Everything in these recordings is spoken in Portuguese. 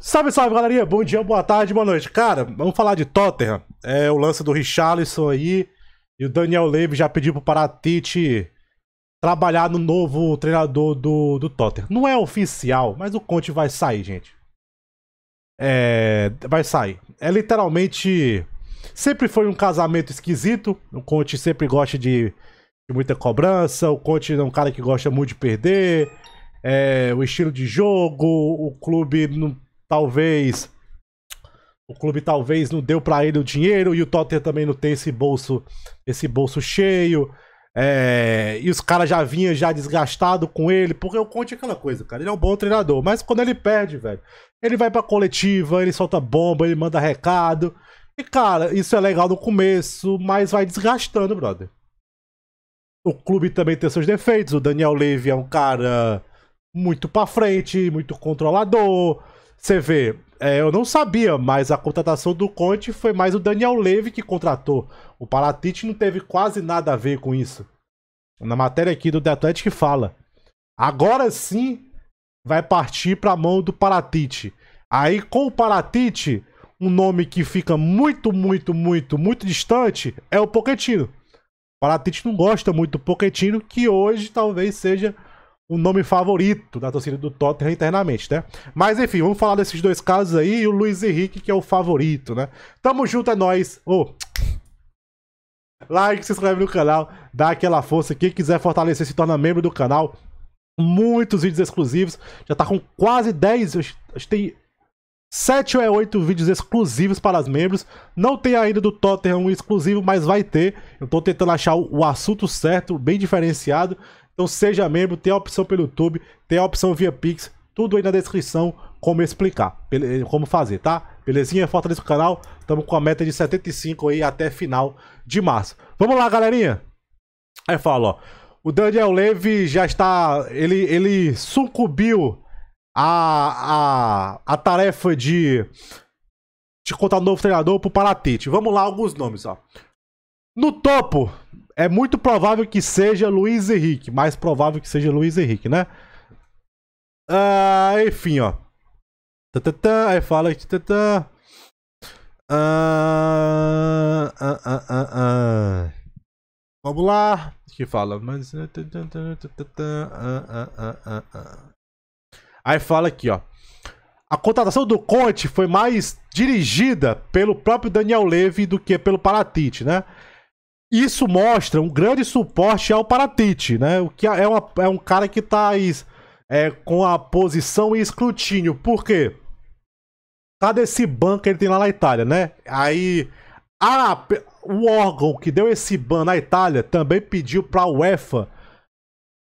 Salve, salve, galerinha. Bom dia, boa tarde, boa noite. Cara, vamos falar de Tottenham. É o lance do Richarlison aí. E o Daniel Levy já pediu pro Paratite trabalhar no novo treinador do, do Tottenham. Não é oficial, mas o Conte vai sair, gente. É, vai sair. É literalmente. Sempre foi um casamento esquisito. O Conte sempre gosta de, de muita cobrança. O Conte é um cara que gosta muito de perder. É, o estilo de jogo, o clube não talvez o clube talvez não deu para ele o dinheiro e o Tottenham também não tem esse bolso esse bolso cheio é... e os caras já vinham já desgastado com ele porque o Conte é aquela coisa cara ele é um bom treinador mas quando ele perde velho ele vai para coletiva ele solta bomba ele manda recado e cara isso é legal no começo mas vai desgastando brother o clube também tem seus defeitos o Daniel Levy é um cara muito para frente muito controlador você vê, é, eu não sabia, mas a contratação do Conte foi mais o Daniel Levy que contratou. O Palatite não teve quase nada a ver com isso. Na matéria aqui do The Athletic fala. Agora sim vai partir para a mão do Palatite. Aí com o Palatite, um nome que fica muito, muito, muito, muito distante é o Poquetino. O Palatite não gosta muito do Poquetino, que hoje talvez seja o nome favorito da torcida do Tottenham internamente, né? Mas enfim, vamos falar desses dois casos aí e o Luiz Henrique, que é o favorito, né? Tamo junto, é nóis. Oh. Like, se inscreve no canal, dá aquela força. Quem quiser fortalecer, se torna membro do canal. Muitos vídeos exclusivos. Já tá com quase 10. Acho que tem 7 ou 8 é vídeos exclusivos para os membros. Não tem ainda do Tottenham exclusivo, mas vai ter. Eu estou tentando achar o assunto certo, bem diferenciado. Então seja membro, tem a opção pelo YouTube, tem a opção via Pix, tudo aí na descrição como explicar, eh, como fazer, tá? Belezinha? Fortaleza o canal, estamos com a meta de 75 aí até final de março. Vamos lá, galerinha! Aí fala, ó, o Daniel Levy já está, ele, ele sucumbiu a, a, a tarefa de, de contar um novo treinador pro Paratite. Vamos lá, alguns nomes, ó. No topo, é muito provável que seja Luiz Henrique. Mais provável que seja Luiz Henrique, né? enfim, ó. Tantantã, aí fala. Tantantã. Ah, ah, ah, ah, ah. Vamos lá. Que fala. Mas. Aí fala aqui, ó. A contratação do Conte foi mais dirigida pelo próprio Daniel Levy do que pelo Paratite, né? isso mostra um grande suporte ao Paratite, né? O que é, uma, é um cara que tá é, com a posição e escrutínio. Por quê? Cadê tá esse ban que ele tem lá na Itália, né? Aí a, o órgão que deu esse ban na Itália também pediu pra UEFA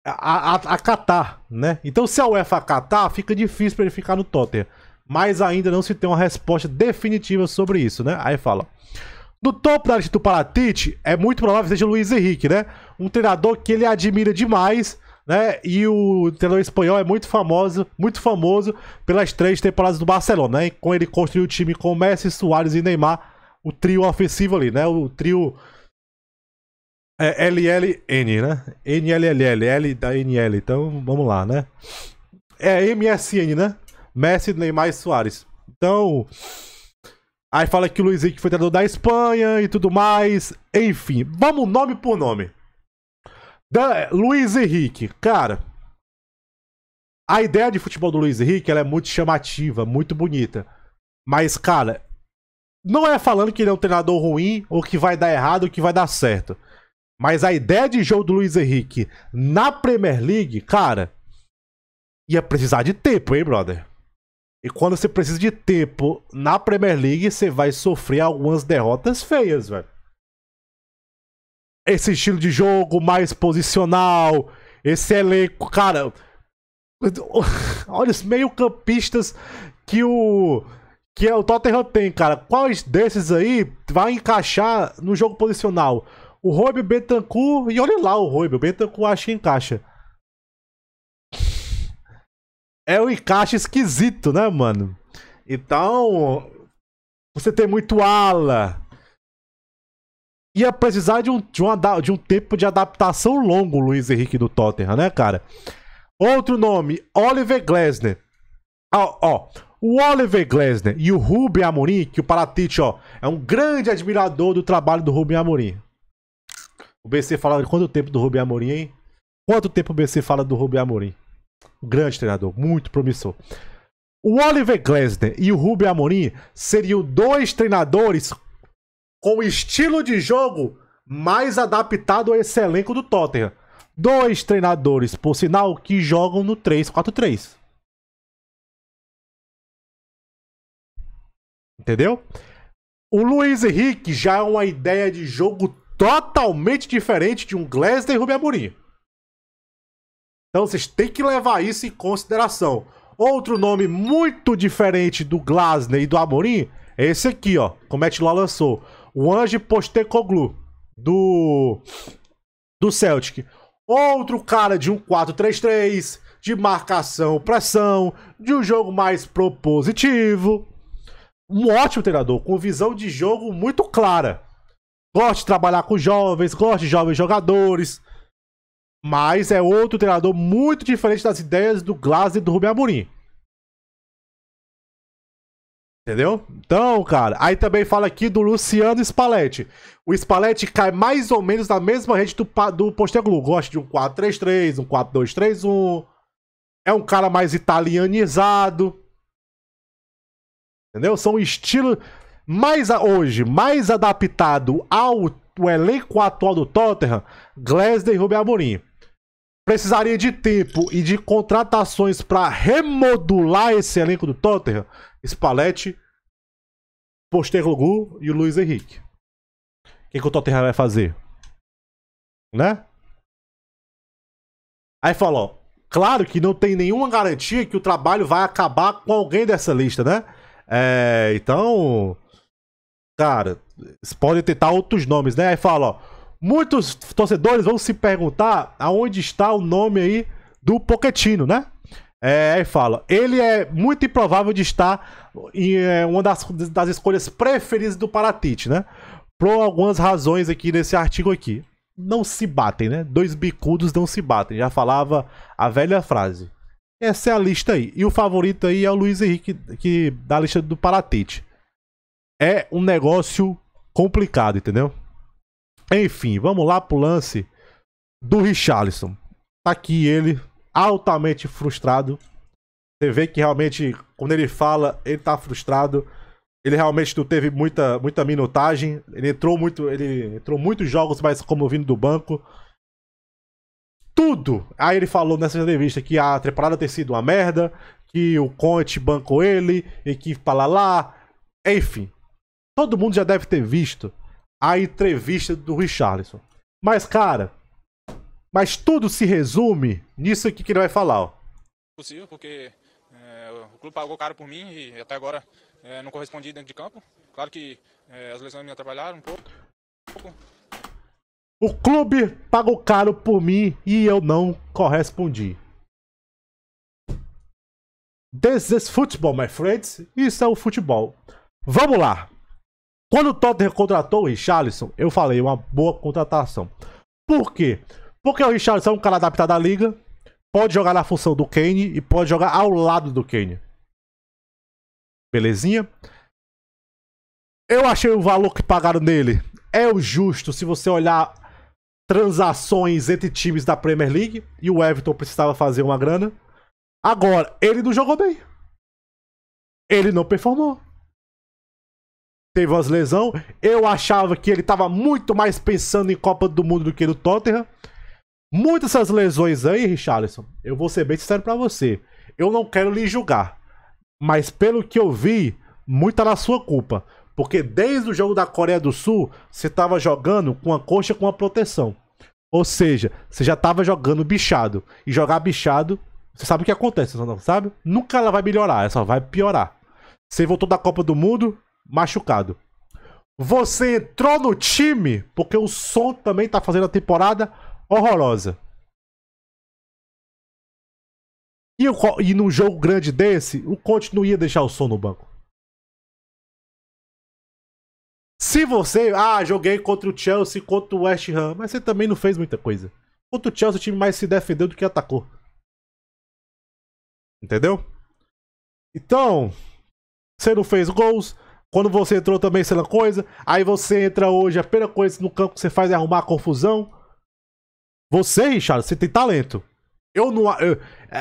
a, a, acatar, né? Então se a UEFA acatar, fica difícil para ele ficar no Tottenham. Mas ainda não se tem uma resposta definitiva sobre isso, né? Aí fala... No topo da lista do Palatite, é muito provável que seja o Luiz Henrique, né? Um treinador que ele admira demais, né? E o treinador espanhol é muito famoso, muito famoso pelas três temporadas do Barcelona, né? Com ele construiu o time com Messi, Suárez e Neymar, o trio ofensivo ali, né? O trio é LLN, né? NLLL, L da NL. Então, vamos lá, né? É MSN, né? Messi, Neymar e Soares. Então, Aí fala que o Luiz Henrique foi treinador da Espanha e tudo mais. Enfim, vamos nome por nome. Da Luiz Henrique, cara. A ideia de futebol do Luiz Henrique é muito chamativa, muito bonita. Mas, cara, não é falando que ele é um treinador ruim ou que vai dar errado ou que vai dar certo. Mas a ideia de jogo do Luiz Henrique na Premier League, cara, ia precisar de tempo, hein, brother? E quando você precisa de tempo na Premier League, você vai sofrer algumas derrotas feias, velho. Esse estilo de jogo mais posicional, esse elenco, cara. Olha os meio-campistas que o que o Tottenham tem, cara. Quais desses aí vai encaixar no jogo posicional? O Roib Bentancur e olha lá o Roib, o Betancourt acha que encaixa é o encaixe esquisito, né, mano? Então, você tem muito ala. Ia precisar de um, de, de um tempo de adaptação longo, Luiz Henrique do Tottenham, né, cara? Outro nome, Oliver Glasner. Ó, ó, o Oliver Glasner e o Ruben Amorim, que o Paratite, ó, é um grande admirador do trabalho do Ruben Amorim. O BC fala quanto tempo do Ruben Amorim, hein? Quanto tempo o BC fala do Ruben Amorim? Grande treinador, muito promissor. O Oliver Glasner e o Rubem Amorim seriam dois treinadores com estilo de jogo mais adaptado a esse elenco do Tottenham. Dois treinadores, por sinal, que jogam no 3-4-3. Entendeu? O Luiz Henrique já é uma ideia de jogo totalmente diferente de um Glasner e Rubem Amorim. Então vocês têm que levar isso em consideração. Outro nome muito diferente do Glasner e do Amorim é esse aqui, ó. Como é que lá lançou? O Ange Postecoglu do do Celtic. Outro cara de um 4-3-3, de marcação, pressão, de um jogo mais propositivo. Um ótimo treinador com visão de jogo muito clara. Gosta de trabalhar com jovens, gosta de jovens jogadores, mas é outro treinador muito diferente das ideias do Glass e do Rubem Amorim. Entendeu? Então, cara, aí também fala aqui do Luciano Spalletti. O Spalletti cai mais ou menos na mesma rede do, do Posteglu. Gosta de um 4-3-3, um 4-2-3-1. É um cara mais italianizado. Entendeu? São estilos mais hoje, mais adaptado ao o elenco atual do Tottenham, Glasner e Rubem Amorim precisaria de tempo e de contratações para remodular esse elenco do Tottenham, Spalletti, Posteroglu e o Luiz Henrique. O que, que o Tottenham vai fazer? Né? Aí falou, claro que não tem nenhuma garantia que o trabalho vai acabar com alguém dessa lista, né? É, então, cara, podem tentar outros nomes, né? Aí fala, ó, Muitos torcedores vão se perguntar aonde está o nome aí do Poquetino, né? É, aí fala, ele é muito improvável de estar em é, uma das, das escolhas preferidas do Paratite, né? Por algumas razões aqui nesse artigo aqui. Não se batem, né? Dois bicudos não se batem. Já falava a velha frase. Essa é a lista aí. E o favorito aí é o Luiz Henrique, que, da lista do Paratite. É um negócio complicado, entendeu? Enfim, vamos lá pro lance do Richarlison. Tá aqui ele, altamente frustrado. Você vê que realmente, quando ele fala, ele tá frustrado. Ele realmente não teve muita, muita minutagem. Ele entrou muito. Ele entrou muitos jogos, mas como vindo do banco. Tudo! Aí ele falou nessa entrevista que a temporada ter sido uma merda, que o Conte bancou ele, e que fala lá. Enfim. Todo mundo já deve ter visto a entrevista do Richarlison. Mas, cara, mas tudo se resume nisso aqui que ele vai falar. Ó. Possível, porque é, o clube pagou caro por mim e até agora é, não correspondi dentro de campo. Claro que é, as lesões me atrapalharam um pouco. Um pouco. O clube pagou caro por mim e eu não correspondi. This is football, my friends. Isso é o futebol. Vamos lá. Quando o Tottenham contratou o Richarlison, eu falei, uma boa contratação. Por quê? Porque o Richarlison é um cara adaptado à liga, pode jogar na função do Kane e pode jogar ao lado do Kane. Belezinha? Eu achei o valor que pagaram nele é o justo se você olhar transações entre times da Premier League e o Everton precisava fazer uma grana. Agora, ele não jogou bem. Ele não performou teve umas lesão. Eu achava que ele estava muito mais pensando em Copa do Mundo do que no Tottenham. Muitas dessas lesões aí, Richarlison, eu vou ser bem sincero para você. Eu não quero lhe julgar. Mas pelo que eu vi, muita na sua culpa. Porque desde o jogo da Coreia do Sul, você estava jogando com a coxa com a proteção. Ou seja, você já estava jogando bichado. E jogar bichado, você sabe o que acontece, não sabe? Nunca ela vai melhorar, ela só vai piorar. Você voltou da Copa do Mundo, machucado. Você entrou no time porque o som também tá fazendo a temporada horrorosa. E, o, e num jogo grande desse, o Conte não ia deixar o som no banco. Se você. Ah, joguei contra o Chelsea, contra o West Ham, mas você também não fez muita coisa. Contra o Chelsea, o time mais se defendeu do que atacou. Entendeu? Então, você não fez gols, quando você entrou também, sei lá, coisa. Aí você entra hoje, a primeira coisa no campo que você faz é arrumar confusão. Você, Richard, você tem talento. Eu não. Eu,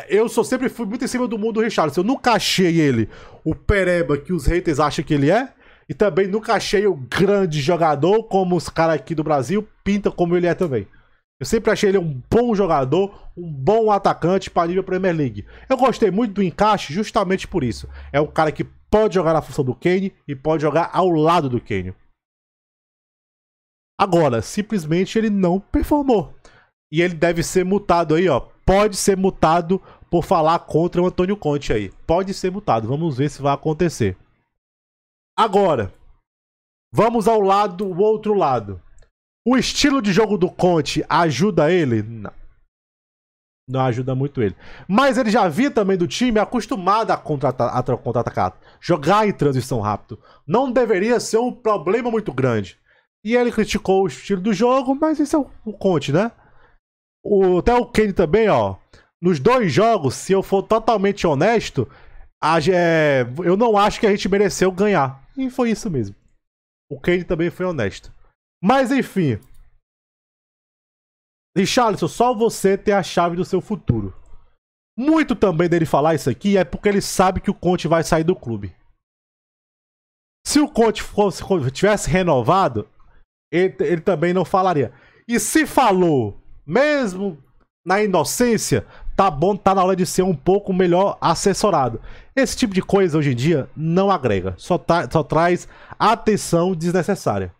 eu sou sempre fui muito em cima do mundo do Richard. Eu nunca achei ele o pereba que os haters acham que ele é. E também nunca achei o grande jogador, como os caras aqui do Brasil Pinta como ele é também. Eu sempre achei ele um bom jogador, um bom atacante para nível Premier League. Eu gostei muito do encaixe justamente por isso. É um cara que pode jogar na função do Kane e pode jogar ao lado do Kane. Agora, simplesmente ele não performou. E ele deve ser multado aí, ó. Pode ser multado por falar contra o Antônio Conte aí. Pode ser multado. Vamos ver se vai acontecer. Agora, vamos ao lado, o outro lado. O estilo de jogo do Conte ajuda ele? Não não ajuda muito ele. Mas ele já vi também do time acostumado a contratar, a contra-atacar, jogar em transição rápido. Não deveria ser um problema muito grande. E ele criticou o estilo do jogo, mas isso é o, o Conte, né? O, até o Kane também, ó. Nos dois jogos, se eu for totalmente honesto, a, é, eu não acho que a gente mereceu ganhar. E foi isso mesmo. O Kane também foi honesto. Mas enfim, Richarlison, só você tem a chave do seu futuro. Muito também dele falar isso aqui é porque ele sabe que o Conte vai sair do clube. Se o Conte fosse, tivesse renovado, ele, ele também não falaria. E se falou, mesmo na inocência, tá bom, tá na hora de ser um pouco melhor assessorado. Esse tipo de coisa hoje em dia não agrega, só, tá, só traz atenção desnecessária.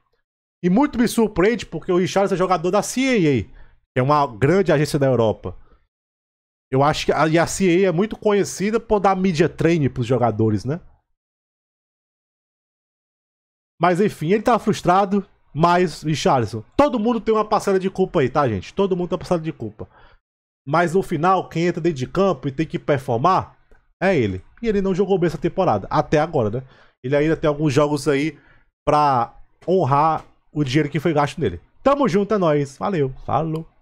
E muito me surpreende porque o Richard é jogador da CAA. É uma grande agência da Europa. Eu acho que a, e a CIA é muito conhecida por dar mídia training pros jogadores, né? Mas enfim, ele tá frustrado, mas, Richardson, todo mundo tem uma parcela de culpa aí, tá, gente? Todo mundo tem uma parcela de culpa. Mas no final, quem entra dentro de campo e tem que performar é ele. E ele não jogou bem essa temporada, até agora, né? Ele ainda tem alguns jogos aí pra honrar o dinheiro que foi gasto nele. Tamo junto, é nóis. Valeu, falou.